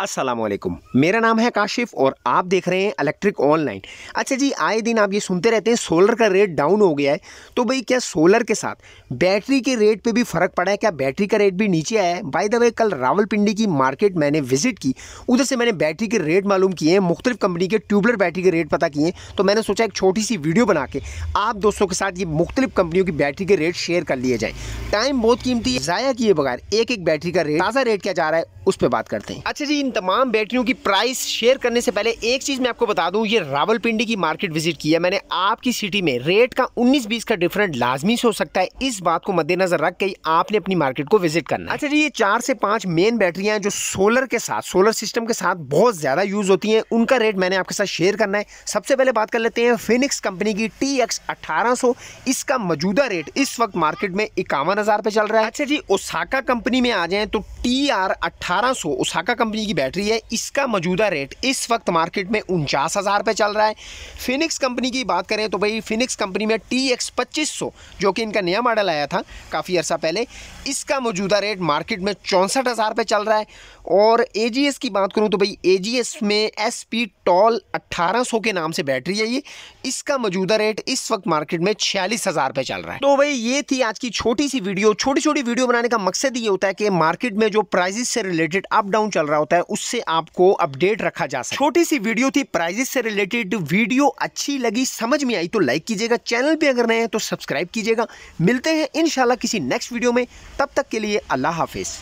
असलम मेरा नाम है काशिफ और आप देख रहे हैं इलेक्ट्रिक ऑनलाइन अच्छा जी आए दिन आप ये सुनते रहते हैं सोलर का रेट डाउन हो गया है तो भाई क्या सोलर के साथ बैटरी के रेट पे भी फ़र्क पड़ा है क्या बैटरी का रेट भी नीचे आया है बाय द वे कल रावलपिंडी की मार्केट मैंने विजिट की उधर से मैंने बैटरी के रेट मालूम किए हैं मुख्तलिफ कंपनी के ट्यूबलर बैटरी के रेट पता किए हैं तो मैंने सोचा एक छोटी सी वीडियो बना के आप दोस्तों के साथ ये मुख्तलिफ कंपनियों की बैटरी के रेट शेयर कर लिए जाएँ टाइम बहुत कीमती है जाया किए बगैर एक एक बैटरी का रेट ताज़ा रेट क्या जा रहा है उस पर बात करते हैं अच्छा जी इन तमाम बैटरियों की प्राइस शेयर करने से पहले एक चीज़ मैं आपको बता दूं ये रावलपिंडी की मार्केट विजिट किया मैंने आपकी सिटी में रेट का 19-20 का डिफरेंट लाजमी से हो सकता है इस बात को मद्देनजर रख के आपने अपनी मार्केट को विजिट करना अच्छा जी ये चार से पांच मेन बैटरिया जो सोलर के साथ सोलर सिस्टम के साथ बहुत ज़्यादा यूज़ होती है उनका रेट मैंने आपके साथ शेयर करना है सबसे पहले बात कर लेते हैं फिनिक्स कंपनी की टी एक्स इसका मौजूदा रेट इस वक्त मार्केट में इक्यावन हजार पे चल रहा है अच्छा जी ओसाका कंपनी में आ जाए तो टी आर अट्ठारह कंपनी की बैटरी है इसका मौजूदा रेट इस वक्त मार्केट में उनचास हज़ार रुपये चल रहा है फिनिक्स कंपनी की बात करें तो भाई फिनिक्स कंपनी में टी एक्स पच्चीस सौ जो कि इनका नया मॉडल आया था काफ़ी अर्सा पहले इसका मौजूदा रेट मार्केट में चौंसठ हज़ार रुपये चल रहा है और ए जी एस की बात करूँ तो भाई ए जी एस में एस पी टॉल अट्ठारह सौ के नाम से बैटरी है ये इसका मौजूदा रेट इस वक्त मार्केट में छियालीस हज़ार रुपये चल रहा है तो भाई ये थी आज की छोटी सी वीडियो छोटी छोटी वीडियो बनाने का मकसद ये होता है कि मार्केट में जो जो प्राइजेस से रिलेटेड अप डाउन चल रहा होता है उससे आपको अपडेट रखा जा सकता छोटी सी वीडियो थी प्राइजेस से रिलेटेड वीडियो अच्छी लगी समझ में आई तो लाइक कीजिएगा चैनल भी अगर नए हैं तो सब्सक्राइब कीजिएगा मिलते हैं इन किसी नेक्स्ट वीडियो में तब तक के लिए अल्लाह हाफिज़